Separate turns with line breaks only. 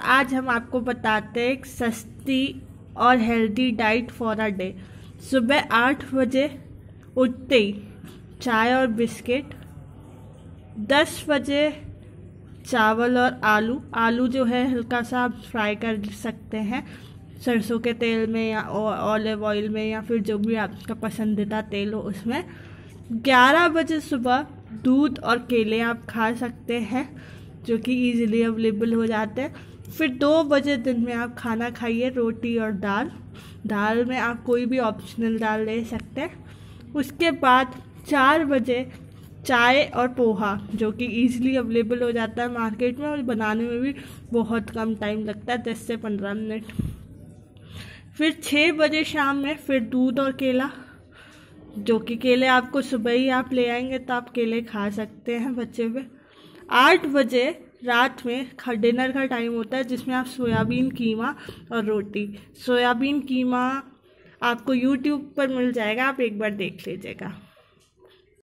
तो आज हम आपको बताते हैं एक सस्ती और healthy diet for a day सुबह आठ बजे उठते ही चाय और बिस्किट दस बजे चावल और आलू आलू जो है हल्का सा आप फ्राई कर सकते हैं सरसों के तेल में या ऑलिव ऑयल में या फिर जो भी आपका पसंदीदा तेल हो उसमें ग्यारह बजे सुबह दूध और केले आप खा सकते हैं जो कि इजीली अवेलेबल हो जाते हैं फिर दो बजे दिन में आप खाना खाइए रोटी और दाल दाल में आप कोई भी ऑप्शनल दाल ले सकते हैं उसके बाद चार बजे चाय और पोहा जो कि ईजिली अवेलेबल हो जाता है मार्केट में और बनाने में भी बहुत कम टाइम लगता है दस से पंद्रह मिनट फिर छः बजे शाम में फिर दूध और केला जो कि केले आपको सुबह ही आप ले आएंगे तो आप केले खा सकते हैं बच्चे हुए आठ बजे रात में डिनर का टाइम होता है जिसमें आप सोयाबीन कीमा और रोटी सोयाबीन कीमा आपको यूट्यूब पर मिल जाएगा आप एक बार देख लीजिएगा